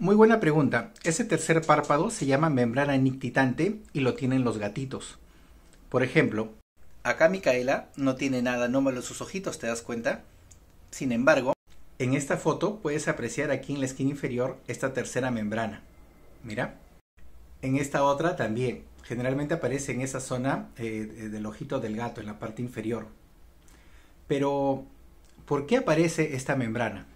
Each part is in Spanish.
Muy buena pregunta. Ese tercer párpado se llama membrana nictitante y lo tienen los gatitos. Por ejemplo, acá Micaela no tiene nada anómalo en sus ojitos, ¿te das cuenta? Sin embargo, en esta foto puedes apreciar aquí en la esquina inferior esta tercera membrana. Mira. En esta otra también. Generalmente aparece en esa zona eh, eh, del ojito del gato, en la parte inferior. Pero, ¿por qué aparece esta membrana?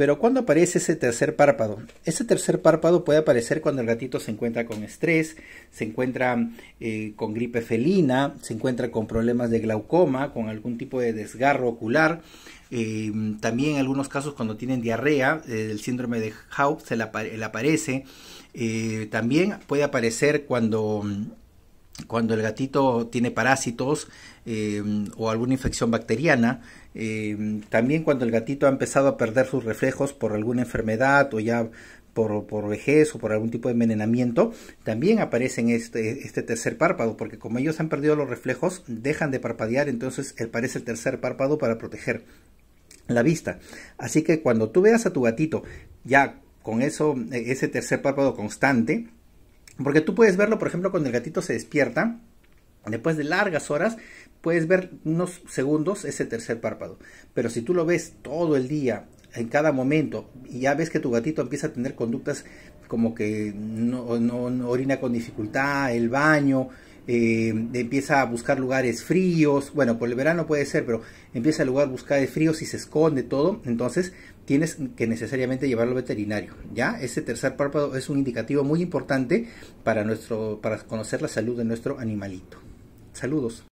Pero ¿cuándo aparece ese tercer párpado, ese tercer párpado puede aparecer cuando el gatito se encuentra con estrés, se encuentra eh, con gripe felina, se encuentra con problemas de glaucoma, con algún tipo de desgarro ocular. Eh, también en algunos casos cuando tienen diarrea, del eh, el síndrome de Haupt se le aparece. también puede aparecer cuando cuando el gatito tiene parásitos eh, o alguna infección bacteriana, eh, también cuando el gatito ha empezado a perder sus reflejos por alguna enfermedad o ya por, vejez o por algún tipo de envenenamiento, también aparece este, este tercer párpado, porque como ellos han perdido los reflejos, dejan de parpadear, entonces aparece el tercer párpado para proteger la vista. Así que cuando tú veas a tu gatito ya con eso, eh, ese tercer párpado constante, porque tú puedes verlo, por ejemplo, cuando el gatito se despierta, después de largas horas, puedes ver unos segundos ese tercer párpado. Pero si tú lo ves todo el día, en cada momento, y ya ves que tu gatito empieza a tener conductas como que no, no, no orina con dificultad, el baño, eh, empieza a buscar lugares fríos, bueno, por el verano puede ser, pero empieza a lugar buscar fríos y se esconde todo, entonces tienes que necesariamente llevarlo al veterinario, ¿ya? Ese tercer párpado es un indicativo muy importante para, nuestro, para conocer la salud de nuestro animalito. Saludos.